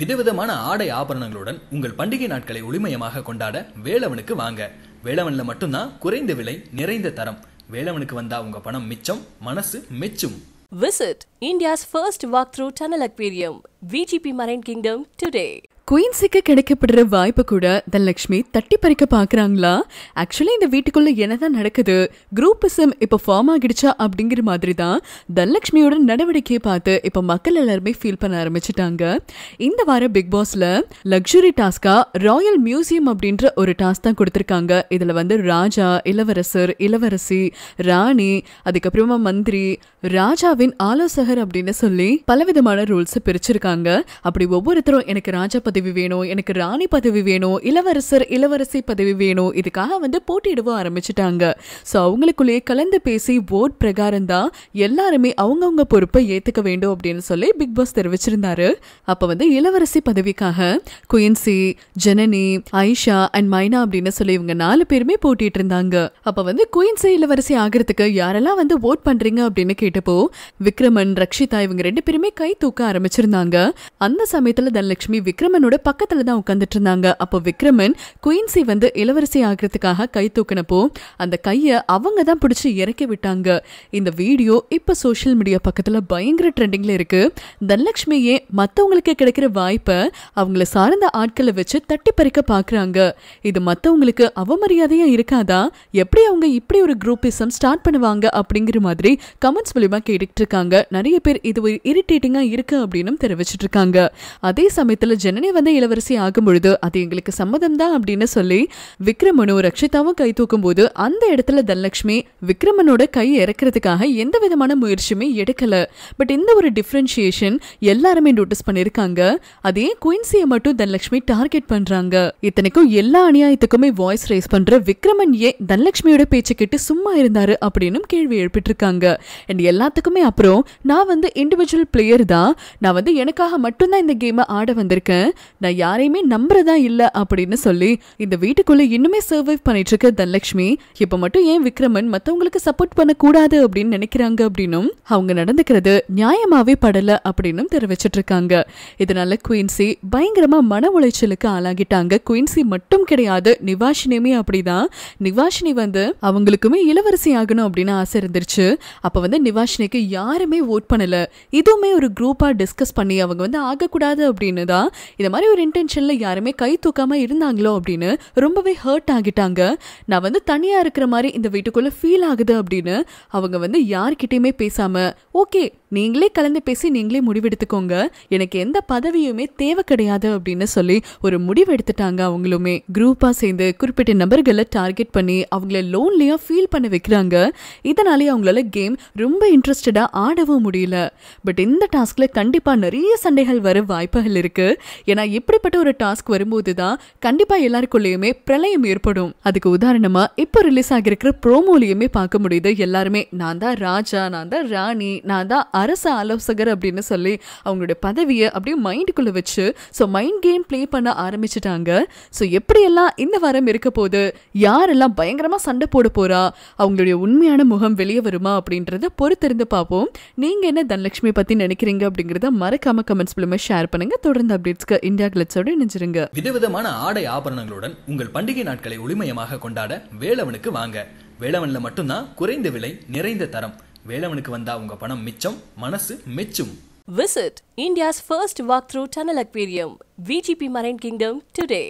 விதவிதமான ஆடை ஆபரணங்களுடன் உங்கள் பண்டிகை நாட்களை ஒளிமயமாக கொண்டாட வேலவனுக்கு வாங்க வேலவனில் மட்டும்தான் குறைந்த விலை நிறைந்த தரம் வேலவனுக்கு வந்தா உங்க பணம் மிச்சம் மனசு மெச்சும் visit India's first walk through tunnel aquarium VGP Marine kingdom today குயின்ஸுக்கு கிடைக்கப்படுற வாய்ப்பு கூட தனலட்சுமி தட்டி பறிக்க பாக்குறாங்களா ஆக்சுவலி இந்த வீட்டுக்குள்ள என்னதான் நடக்குது குரூப்பிசம் இப்போ ஃபார்ம் ஆகிடுச்சா அப்படிங்கிற மாதிரி தான் தனலட்சுமியோட நடவடிக்கையை பார்த்து இப்போ மக்கள் எல்லாருமே ஃபீல் பண்ண ஆரம்பிச்சிட்டாங்க இந்த வாரம் பிக் பாஸ்ல லக்ஸுரி டாஸ்காக ராயல் மியூசியம் அப்படின்ற ஒரு டாஸ்க் தான் கொடுத்துருக்காங்க இதுல வந்து ராஜா இளவரசர் இளவரசி ராணி அதுக்கப்புறமா மந்திரி ராஜாவின் ஆலோசகர் அப்படின்னு சொல்லி பலவிதமான ரூல்ஸ் பிரிச்சிருக்காங்க அப்படி ஒவ்வொருத்தரும் எனக்கு ராஜா பற்றி பதவி வேணும் எனக்கு ராணி பதவி வேணும் இளவரசர் இளவரசி பதவி வேணும் இதுக்காக வந்து போட்டியிடவும் ஆரம்பிச்சிட்டாங்க ஸோ அவங்களுக்குள்ளேயே கலந்து பேசி ஓட் பிரகாரம் தான் எல்லாருமே அவங்கவுங்க பொறுப்பை ஏற்றுக்க வேண்டும் அப்படின்னு சொல்லி பிக் பாஸ் தெரிவிச்சிருந்தாரு அப்போ வந்து இளவரசி பதவிக்காக குயின்சி ஜனனி ஐஷா அண்ட் மைனா அப்படின்னு சொல்லி இவங்க நாலு பேருமே போட்டிட்டு இருந்தாங்க அப்போ வந்து குயின்சி இளவரசி ஆகிறதுக்கு யாரெல்லாம் வந்து ஓட் பண்றீங்க அப்படின்னு கேட்டப்போ விக்ரமன் ரக்ஷிதா இவங்க ரெண்டு பேருமே கை தூக்க ஆரம்பிச்சிருந்தாங்க அந்த சமயத்தில் தனலட்சுமி விக்ரமனோட விக்ரமனோட பக்கத்துல தான் உட்காந்துட்டு இருந்தாங்க அப்போ விக்ரமன் குயின்சி வந்து இளவரசி ஆகிறதுக்காக கை தூக்கினப்போ அந்த கையை அவங்க தான் பிடிச்சி இறக்கி விட்டாங்க இந்த வீடியோ இப்போ சோஷியல் மீடியா பக்கத்தில் பயங்கர ட்ரெண்டிங்ல இருக்கு தனலக்ஷ்மியே மற்றவங்களுக்கு கிடைக்கிற வாய்ப்பை அவங்கள சார்ந்த ஆட்களை வச்சு தட்டி பறிக்க பார்க்குறாங்க இது மற்றவங்களுக்கு அவமரியாதையா இருக்காதா எப்படி அவங்க இப்படி ஒரு குரூப்பிசம் ஸ்டார்ட் பண்ணுவாங்க அப்படிங்கிற மாதிரி கமெண்ட்ஸ் மூலியமாக கேட்டுக்கிட்டு இருக்காங்க நிறைய பேர் இது ஒரு இரிட்டேட்டிங்காக இருக்கு அப்படின்னு தெரிவிச்சிட்டு இருக்காங்க அதே சமயத்தில் ஜனனி வந்து இளவரசி ஆகும் பொழுது அது எங்களுக்கு சம்மதம் தான் அப்படின்னு சொல்லி விக்ரமனும் ரக்ஷிதாவும் கை தூக்கும் போது அந்த இடத்துல தனலட்சுமி விக்ரமனோட கை இறக்குறதுக்காக எந்த விதமான முயற்சியுமே எடுக்கல பட் இந்த ஒரு டிஃபரன்சியேஷன் எல்லாருமே நோட்டீஸ் பண்ணியிருக்காங்க அதே குயின்சியை மட்டும் தனலட்சுமி டார்கெட் பண்றாங்க இத்தனைக்கும் எல்லா அநியாயத்துக்குமே வாய்ஸ் ரைஸ் பண்ற விக்ரமன் ஏன் தனலட்சுமியோட பேச்சு கேட்டு சும்மா இருந்தாரு அப்படின்னு கேள்வி எழுப்பிட்டு இருக்காங்க அண்ட் எல்லாத்துக்குமே அப்புறம் நான் வந்து இண்டிவிஜுவல் பிளேயர் தான் நான் வந்து எனக்காக மட்டும்தான் இந்த கேமை ஆட வந்திருக்கேன் நான் யாரையுமே நம்புறதா இல்ல அப்படின்னு சொல்லி இந்த வீட்டுக்குள்ள இன்னுமே சர்வைவ் பண்ணிட்டு இருக்க தனலட்சுமி இப்ப மட்டும் ஏன் விக்ரமன் மத்தவங்களுக்கு சப்போர்ட் கூடாது அப்படின்னு நினைக்கிறாங்க அப்படின்னும் அவங்க நடந்துக்கிறது நியாயமாவே படல அப்படின்னு தெரிவிச்சிட்டு இருக்காங்க இதனால குயின்சி பயங்கரமா மன உளைச்சலுக்கு ஆளாகிட்டாங்க குயின்சி மட்டும் கிடையாது நிவாஷினியுமே அப்படிதான் நிவாஷினி வந்து அவங்களுக்குமே இளவரசி ஆகணும் அப்படின்னு ஆசை இருந்துருச்சு அப்ப வந்து நிவாஷினிக்கு யாருமே ஓட் பண்ணல இதுவுமே ஒரு குரூப்பா டிஸ்கஸ் பண்ணி அவங்க வந்து ஆகக்கூடாது அப்படின்னு தான் இத மாதிரி ஒரு இன்டென்ஷனில் யாருமே கை தூக்காமல் இருந்தாங்களோ அப்படின்னு ரொம்பவே ஹர்ட் ஆகிட்டாங்க நான் வந்து தனியாக இருக்கிற மாதிரி இந்த வீட்டுக்குள்ளே ஃபீல் ஆகுது அப்படின்னு அவங்க வந்து யார்கிட்டயுமே பேசாமல் ஓகே நீங்களே கலந்து பேசி நீங்களே முடிவெடுத்துக்கோங்க எனக்கு எந்த பதவியுமே தேவை கிடையாது அப்படின்னு சொல்லி ஒரு முடிவு எடுத்துட்டாங்க அவங்களுமே குரூப்பாக சேர்ந்து குறிப்பிட்ட நபர்களை டார்கெட் பண்ணி அவங்கள லோன்லியாக ஃபீல் பண்ண வைக்கிறாங்க இதனாலேயே அவங்களால கேம் ரொம்ப இன்ட்ரெஸ்டடாக ஆடவும் முடியல பட் இந்த டாஸ்கில் கண்டிப்பாக நிறைய சண்டைகள் வர வாய்ப்புகள் இருக்கு ஏன்னா இப்படிப்பட்ட ஒரு டாஸ்க் வரும்போது தான் கண்டிப்பாக எல்லாருக்குள்ளேயுமே பிரளயம் ஏற்படும் அதுக்கு உதாரணமாக இப்போ ரிலீஸ் ஆகியிருக்கிற ப்ரோமோலையுமே பார்க்க முடியுது எல்லாருமே நான் தான் ராஜா நான் தான் ராணி நான் தான் அரச ஆலோசகர் அப்படின்னு சொல்லி அவங்களுடைய பதவியை அப்படியே மைண்டுக்குள்ளே வச்சு ஸோ மைண்ட் கேம் ப்ளே பண்ண ஆரம்பிச்சிட்டாங்க ஸோ எப்படியெல்லாம் இந்த வாரம் இருக்க போது யாரெல்லாம் பயங்கரமாக சண்டை போட போகிறா அவங்களுடைய உண்மையான முகம் வெளியே வருமா அப்படின்றத பொறுத்திருந்து பார்ப்போம் நீங்கள் என்ன தனலட்சுமி பற்றி நினைக்கிறீங்க அப்படிங்கிறத மறக்காம கமெண்ட்ஸ் மூலமாக ஷேர் பண்ணுங்கள் தொடர்ந்து அப்டேட்ஸ்க்கு இந்தியா கிளட்ஸோடு இணைஞ்சிருங்க விதவிதமான ஆடை ஆபரணங்களுடன் உங்கள் பண்டிகை நாட்களை ஒளிமயமாக கொண்டாட வேளவனுக்கு வாங்க வேளவனில் மட்டும்தான் குறைந்த விலை நிறைந்த தரம் வேலவனுக்கு வந்தா உங்க பணம் மிச்சம் மனசு மிச்சம் visit India's first walk through tunnel aquarium VGP marine kingdom today